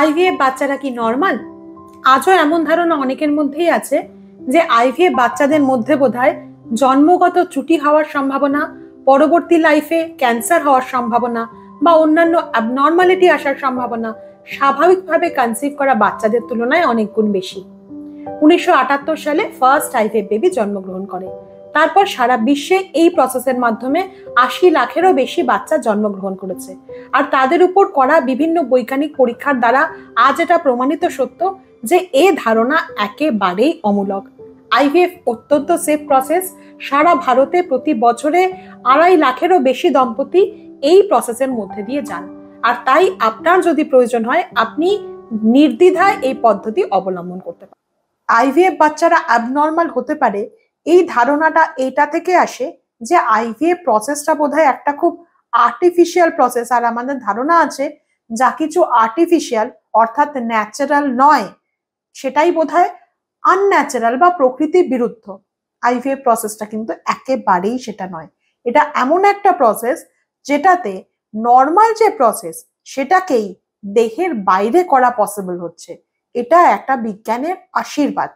IVF বাচ্চারা কি normal আজও এমন ধারণা অনেকের মধ্যেই আছে যে আইভিএফ বাচ্চাদের মধ্যে বোধ জন্মগত চুটি হওয়ার সম্ভাবনা পরবর্তী লাইফে ক্যান্সার হওয়ার সম্ভাবনা বা অন্যান্য অ্যাবনর্মালিটি আসার সম্ভাবনা স্বাভাবিকভাবে কনসিভ করা বাচ্চাদের তুলনায় অনেক গুণ বেশি উনিশশো সালে ফার্স্ট আইভিএফ বেবি জন্মগ্রহণ করে তারপর সারা বিশ্বে এই প্রসেসের মাধ্যমে আশি লাখেরও বেশি বাচ্চা জন্মগ্রহণ করেছে আর তাদের উপর করা বিভিন্ন বৈজ্ঞানিক পরীক্ষার দ্বারা আজ এটা প্রমাণিত সত্য যে এ ধারণা একেবারেই অমূলক আইভিএফ অত্যন্ত সেফ প্রসেস সারা ভারতে প্রতি বছরে আড়াই লাখেরও বেশি দম্পতি এই প্রসেসের মধ্যে দিয়ে যান আর তাই আপনার যদি প্রয়োজন হয় আপনি নির্দ্বিধায় এই পদ্ধতি অবলম্বন করতে পারেন আইভিএফ বাচ্চারা অ্যাবনর্মাল হতে পারে এই ধারণাটা এটা থেকে আসে যে আইভিএ প্রসেসটা বোধহয় একটা খুব আর্টিফিশিয়াল প্রসেস আর আমাদের ধারণা আছে যা কিছু আর্টিফিশিয়াল অর্থাৎ ন্যাচারাল নয় সেটাই হয় আনন্যাচারাল বা প্রকৃতি বিরুদ্ধ আইভিএ প্রসেসটা কিন্তু একেবারেই সেটা নয় এটা এমন একটা প্রসেস যেটাতে নর্মাল যে প্রসেস সেটাকেই দেহের বাইরে করা পসিবল হচ্ছে এটা একটা বিজ্ঞানের আশীর্বাদ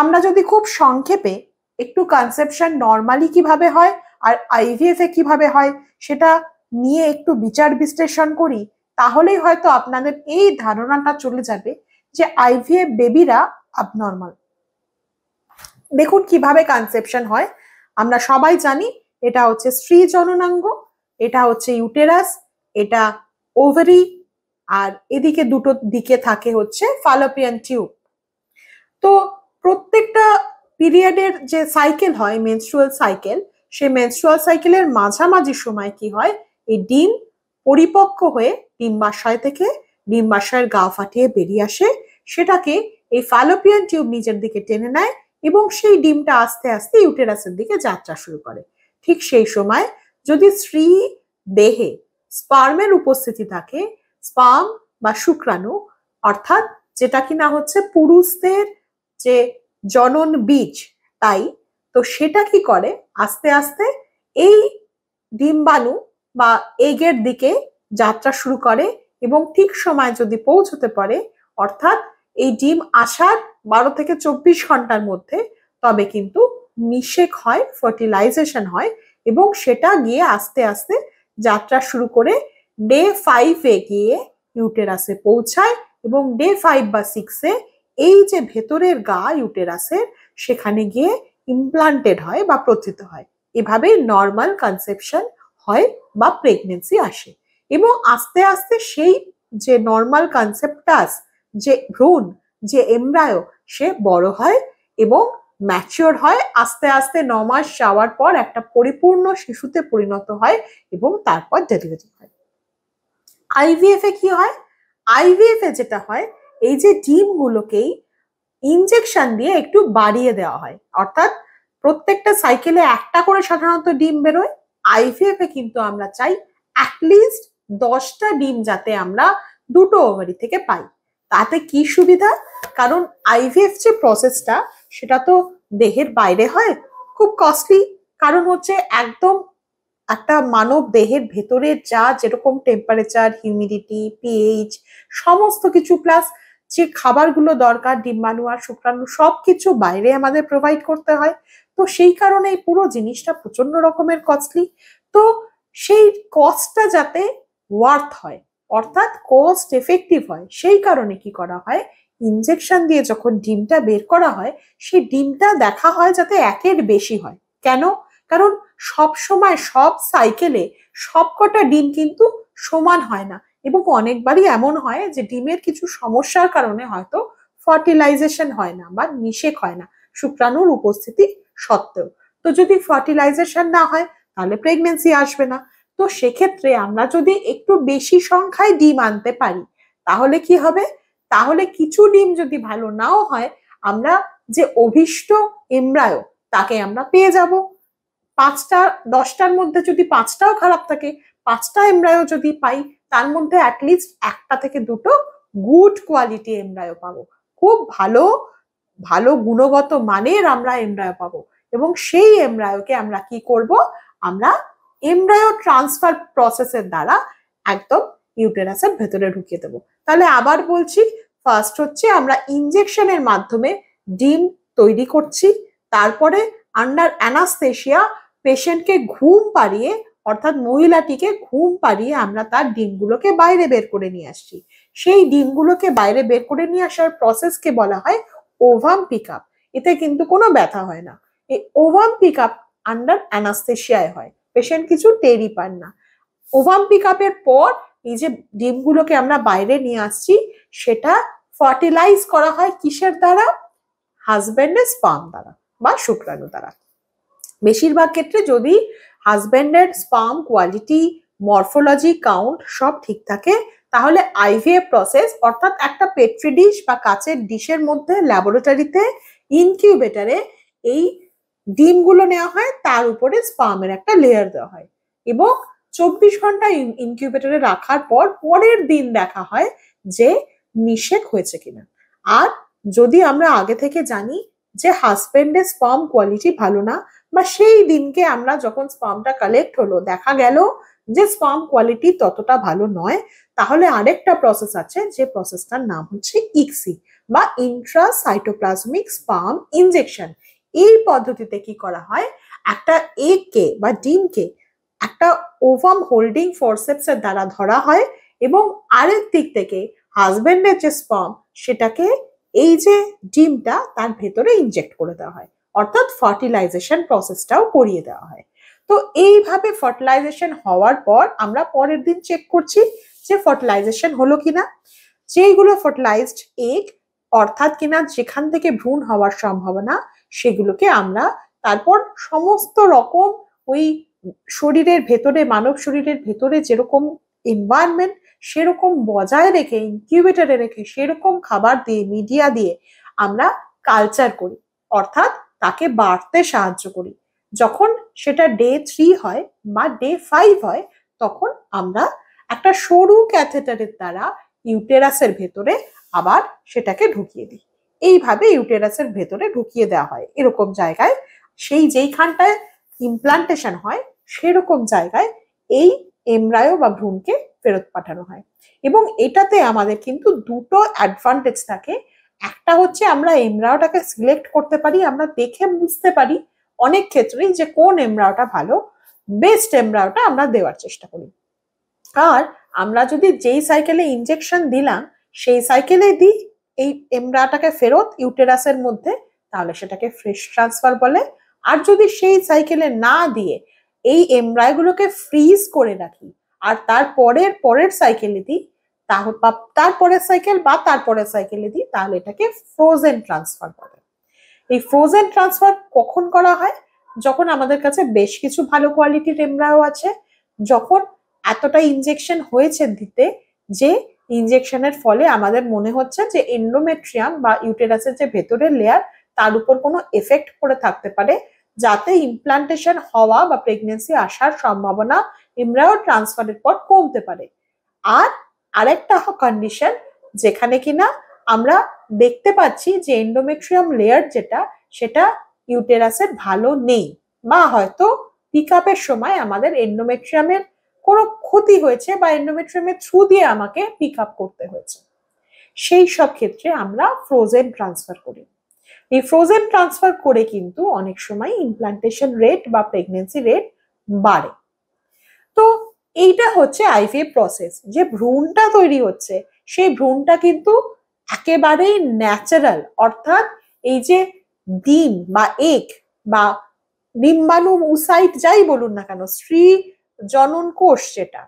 আমরা যদি খুব সংক্ষেপে একটু কনসেপশন নর্মালি কিভাবে হয় আর আইভিএফ এ কিভাবে হয় সেটা নিয়ে একটু বিচার বিশ্লেষণ করি তাহলেই হয়তো আপনাদের এই ধারণাটা চলে যাবে যে আইভিএফ বেবিরা আবনর্মাল দেখুন কিভাবে কনসেপশন হয় আমরা সবাই জানি এটা হচ্ছে স্ত্রী জননাঙ্গ এটা হচ্ছে ইউটেরাস এটা ওভারি আর এদিকে দুটো দিকে থাকে হচ্ছে ফালোপিয়ান টিউব তো প্রত্যেকটা পিরিয়ডের যে সাইকেল হয় মেনস্ট্রুয়াল সাইকেল সেই মেনস্ট্রুয়াল সাইকেলের মাঝামাঝি সময় কি হয় এই ডিম পরিপক্ক হয়ে ডিম্বাশয় থেকে ডিম্বাশয়ের গা ফাটিয়ে বেরিয়ে আসে সেটাকে এই ফ্যালোপিয়ান টিউব নিজের দিকে টেনে নেয় এবং সেই ডিমটা আস্তে আস্তে ইউটেরাসের দিকে যাত্রা শুরু করে ঠিক সেই সময় যদি স্ত্রী দেহে স্পার্মের উপস্থিতি থাকে স্পার্ম বা শুক্রাণু অর্থাৎ যেটা কিনা হচ্ছে পুরুষদের যে জনন বীজ তাই তো সেটা কি করে আস্তে আস্তে এই ডিম্বাণু বা এগের দিকে যাত্রা শুরু করে এবং ঠিক সময় যদি পৌঁছতে পারে অর্থাৎ এই ডিম আসার বারো থেকে চব্বিশ ঘন্টার মধ্যে তবে কিন্তু নিষেক হয় ফার্টিলাইজেশন হয় এবং সেটা গিয়ে আস্তে আস্তে যাত্রা শুরু করে ডে ফাইভে গিয়ে ইউটেরাসে পৌঁছায় এবং ডে ফাইভ বা সিক্সে এই যে ভেতরের গা ইউটেরাসের সেখানে গিয়ে ইমপ্লান্টেড হয় বা প্রথিত হয় এভাবে নর্মাল কনসেপশন হয় বা প্রেগনেন্সি আসে এবং আস্তে আস্তে সেই যে নর্মাল কনসেপ্টাস যে ভ্রূণ যে এমব্রায়ো সে বড় হয় এবং ম্যাচিওর হয় আস্তে আস্তে ন মাস যাওয়ার পর একটা পরিপূর্ণ শিশুতে পরিণত হয় এবং তারপর ডেলিভারি হয় আইভিএফ এ কি হয় আইভিএফ এ যেটা হয় এই যে ডিমগুলোকেই ইনজেকশন দিয়ে একটু বাড়িয়ে দেওয়া হয় অর্থাৎ প্রত্যেকটা সাইকেলে একটা করে সাধারণত ডিম বেরোয় আইভিএফ এ কিন্তু আমরা চাই অ্যাটলিস্ট দশটা ডিম যাতে আমরা দুটো ওভারি থেকে পাই তাতে কি সুবিধা কারণ আইভিএফ যে প্রসেসটা সেটা তো দেহের বাইরে হয় খুব কস্টলি কারণ হচ্ছে একদম একটা মানব দেহের ভেতরে যা যেরকম টেম্পারেচার হিউমিডিটি পিএইচ সমস্ত কিছু প্লাস যে খাবারগুলো দরকার ডিম্বাণু আর শুক্রাণু সব কিছু বাইরে আমাদের প্রোভাইড করতে হয় তো সেই কারণে এই পুরো জিনিসটা প্রচন্ড রকমের কস্টলি তো সেই কস্টটা যাতে ওয়ার্থ হয় অর্থাৎ কস্ট এফেক্টিভ হয় সেই কারণে কি করা হয় ইনজেকশন দিয়ে যখন ডিমটা বের করা হয় সেই ডিমটা দেখা হয় যাতে একের বেশি হয় কেন কারণ সব সময় সব সাইকেলে সবকটা ডিম কিন্তু সমান হয় না এবং অনেকবারই এমন হয় যে ডিমের কিছু সমস্যার কারণে হয়তো ফার্টিলাইজেশন হয় না বা নিষেক হয় না শুক্রাণুর উপস্থিতি সত্ত্বেও তো যদি ফার্টিলাইজেশন না হয় তাহলে প্রেগনেন্সি আসবে না তো সেক্ষেত্রে আমরা যদি একটু বেশি সংখ্যায় ডিম আনতে পারি তাহলে কি হবে তাহলে কিছু ডিম যদি ভালো নাও হয় আমরা যে অভিষ্ট এমরায়ও তাকে আমরা পেয়ে যাব পাঁচটা দশটার মধ্যে যদি পাঁচটাও খারাপ থাকে পাঁচটা এমরায়ও যদি পাই তার মধ্যে অ্যাটলিস্ট একটা থেকে দুটো গুড কোয়ালিটি এমব্রায়ো পাবো খুব ভালো ভালো গুণগত মানের আমরা এমব্রায়ো পাবো এবং সেই এমব্রায়োকে আমরা কি করব আমরা এমব্রায়ো ট্রান্সফার প্রসেসের দ্বারা একদম ইউটেরাসের ভেতরে ঢুকিয়ে দেবো তাহলে আবার বলছি ফার্স্ট হচ্ছে আমরা ইনজেকশনের মাধ্যমে ডিম তৈরি করছি তারপরে আন্ডার অ্যানাস্তেশিয়া পেশেন্টকে ঘুম পাড়িয়ে অর্থাৎ মহিলাটিকে ঘুম পাড়িয়ে আমরা তার ডিমগুলোকে বাইরে বের করে নিয়ে আসছি সেই ডিমগুলোকে বাইরে বের করে নিয়ে আসার প্রসেসকে বলা হয় ওভাম পিক আপ এতে কিন্তু কোনো ব্যথা হয় না এই ওভাম পিক আপ আন্ডার অ্যানাস্থেশিয়ায় হয় পেশেন্ট কিছু টেরি পান না ওভাম পিক আপের পর এই যে ডিমগুলোকে আমরা বাইরে নিয়ে আসছি সেটা ফার্টিলাইজ করা হয় কিসের দ্বারা হাজব্যান্ডের স্পাম দ্বারা বা শুক্রাণু দ্বারা বেশিরভাগ ক্ষেত্রে যদি হাজব্যান্ডের স্পাম কোয়ালিটি মরফোলজি কাউন্ট সব ঠিক থাকে তাহলে আইভিএফ প্রসেস অর্থাৎ একটা পেট্রি ডিশ বা কাচের ডিশের মধ্যে ল্যাবরেটরিতে ইনকিউবেটারে এই ডিমগুলো নেওয়া হয় তার উপরে স্পামের একটা লেয়ার দেওয়া হয় এবং চব্বিশ ঘন্টা ইনকিউবেটারে রাখার পর পরের দিন দেখা হয় যে নিষেক হয়েছে কিনা আর যদি আমরা আগে থেকে জানি যে হাজব্যান্ডের স্পাম কোয়ালিটি ভালো না বা সেই দিনকে আমরা যখন স্পামটা কালেক্ট হলো দেখা গেল যে স্পাম কোয়ালিটি ততটা ভালো নয় তাহলে আরেকটা প্রসেস আছে যে প্রসেসটার নাম হচ্ছে ইক্সি বা ইন্ট্রাসাইটোপ্লাজমিক স্পাম ইনজেকশন এই পদ্ধতিতে কি করা হয় একটা কে বা ডিমকে একটা ওভাম হোল্ডিং ফোরসেপসের দ্বারা ধরা হয় এবং আরেক দিক থেকে হাজব্যান্ডের যে স্পাম সেটাকে এই যে ডিমটা তার ভেতরে ইনজেক্ট করে দেওয়া হয় অর্থাৎ ফার্টিলাইজেশন প্রসেসটাও করিয়ে দেওয়া হয় তো এইভাবে ফার্টিলাইজেশন হওয়ার পর আমরা পরের দিন চেক করছি যে ফার্টিলাইজেশন হলো কিনা যেইগুলো ফার্টিলাইজড এগ অর্থাৎ কিনা যেখান থেকে ভ্রূণ হওয়ার সম্ভাবনা সেগুলোকে আমরা তারপর সমস্ত রকম ওই শরীরের ভেতরে মানব শরীরের ভেতরে যেরকম এনভায়রনমেন্ট সেরকম বজায় রেখে ইনকিউবেটারে রেখে সেরকম খাবার দিয়ে মিডিয়া দিয়ে আমরা কালচার করি অর্থাৎ তাকে বাড়তে সাহায্য করি যখন সেটা ডে থ্রি হয় বা ডে ফাইভ হয় তখন আমরা একটা সরু ক্যাথেটারের দ্বারা ইউটেরাসের ভেতরে আবার সেটাকে ঢুকিয়ে দিই এইভাবে ইউটেরাসের ভেতরে ঢুকিয়ে দেওয়া হয় এরকম জায়গায় সেই যেইখানটায় ইমপ্লান্টেশন হয় সেরকম জায়গায় এই এমরায়ো বা ভ্রূণকে ফেরত পাঠানো হয় এবং এটাতে আমাদের কিন্তু দুটো অ্যাডভান্টেজ থাকে একটা হচ্ছে আমরা এমরাওটাকে সিলেক্ট করতে পারি আমরা দেখে বুঝতে পারি অনেক ক্ষেত্রেই যে কোন এমরাওটা ভালো বেস্ট এমরাওটা আমরা দেওয়ার চেষ্টা করি আর আমরা যদি যেই সাইকেলে ইনজেকশন দিলাম সেই সাইকেলে দিই এই এমরাটাকে ফেরত ইউটেরাসের মধ্যে তাহলে সেটাকে ফ্রেশ ট্রান্সফার বলে আর যদি সেই সাইকেলে না দিয়ে এই এমরাইগুলোকে ফ্রিজ করে রাখি আর তার পরের পরের সাইকেলে দিই তারপরে বা তারপরের সাইকেল বা তারপরের সাইকেলে দিই তাহলে এটাকে ফ্রোজেন ট্রান্সফার বলে এই ফ্রোজেন ট্রান্সফার কখন করা হয় যখন আমাদের কাছে বেশ কিছু ভালো কোয়ালিটির রেমরাও আছে যখন এতটা ইনজেকশন হয়েছে দিতে যে ইনজেকশনের ফলে আমাদের মনে হচ্ছে যে এন্ডোমেট্রিয়াম বা ইউটেরাসের যে ভেতরের লেয়ার তার উপর কোনো এফেক্ট করে থাকতে পারে যাতে ইমপ্লান্টেশন হওয়া বা প্রেগনেন্সি আসার সম্ভাবনা এমরাও ট্রান্সফারের পর কমতে পারে আর আরেকটা কন্ডিশন যেখানে কিনা আমরা দেখতে পাচ্ছি যে এন্ডোমেট্রিয়াম লেয়ার যেটা সেটা ইউটেরাসের ভালো নেই বা হয়তো পিক আপের সময় আমাদের এন্ডোমেট্রিয়ামের কোনো ক্ষতি হয়েছে বা এন্ডোমেট্রিয়ামের থ্রু দিয়ে আমাকে পিক করতে হয়েছে সেই সব ক্ষেত্রে আমরা ফ্রোজেন ট্রান্সফার করি এই ফ্রোজেন ট্রান্সফার করে কিন্তু অনেক সময় ইমপ্লান্টেশন রেট বা প্রেগনেন্সি রেট বাড়ে এইটা হচ্ছে আইভিএফ প্রসেস যে ভ্রূণটা তৈরি হচ্ছে সেই ভ্রূণটা কিন্তু একেবারেই ন্যাচারাল অর্থাৎ এই যে ডিম বা এক বা ডিম্বাণু উসাইট যাই বলুন না কেন স্ত্রী জনন কোষ যেটা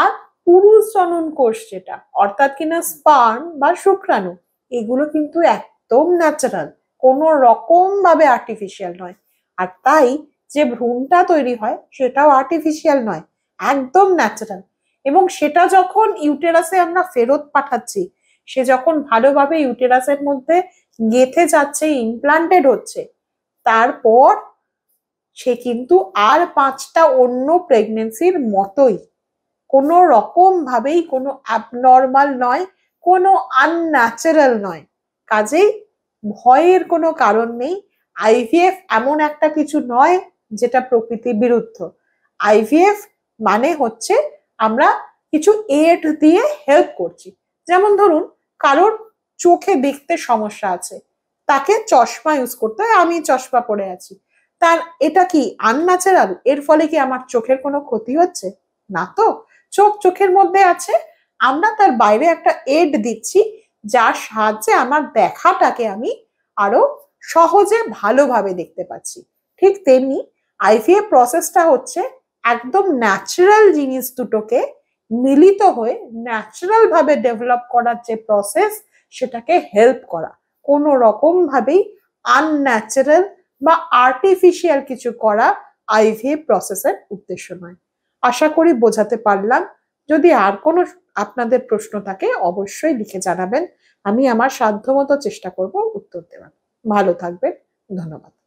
আর পুরুষ জনন কোষ যেটা অর্থাৎ কিনা স্পার্ম বা শুক্রাণু এগুলো কিন্তু একদম ন্যাচারাল কোনো রকম ভাবে আর্টিফিশিয়াল নয় আর তাই যে ভ্রূণটা তৈরি হয় সেটাও আর্টিফিশিয়াল নয় একদম ন্যাচারাল এবং সেটা যখন ইউটেরাসে আমরা ফেরত পাঠাচ্ছি সে যখন ভালোভাবে ইউটেরাসের মধ্যে গেথে যাচ্ছে ইমপ্লান্টেড হচ্ছে তারপর সে কিন্তু আর পাঁচটা অন্য প্রেগনেন্সির মতোই কোনো রকমভাবেই কোনো অ্যাবনর্মাল নয় কোনো আনন্যাচারাল নয় কাজেই ভয়ের কোনো কারণ নেই আইভিএফ এমন একটা কিছু নয় যেটা প্রকৃতি বিরুদ্ধ আইভিএফ মানে হচ্ছে আমরা কিছু এড দিয়ে হেল্প করছি যেমন ধরুন কারোর চোখে দেখতে সমস্যা আছে তাকে চশমা ইউজ করতে হয় আমি চশমা পরে আছি তার এটা কি আনন্যাচারাল এর ফলে কি আমার চোখের কোনো ক্ষতি হচ্ছে না তো চোখ চোখের মধ্যে আছে আমরা তার বাইরে একটা এড দিচ্ছি যার সাহায্যে আমার দেখাটাকে আমি আরো সহজে ভালোভাবে দেখতে পাচ্ছি ঠিক তেমনি আইভিএ প্রসেসটা হচ্ছে একদম ন্যাচারাল জিনিস দুটোকে মিলিত হয়ে ন্যাচারাল ভাবে ডেভেলপ করার যে প্রসেস সেটাকে হেল্প করা কোনো রকম ভাবেই আনন্যাচারাল বা আর্টিফিশিয়াল কিছু করা আইভিএফ প্রসেসের উদ্দেশ্য নয় আশা করি বোঝাতে পারলাম যদি আর কোনো আপনাদের প্রশ্ন থাকে অবশ্যই লিখে জানাবেন আমি আমার সাধ্যমতো চেষ্টা করব উত্তর দেওয়ার ভালো থাকবেন ধন্যবাদ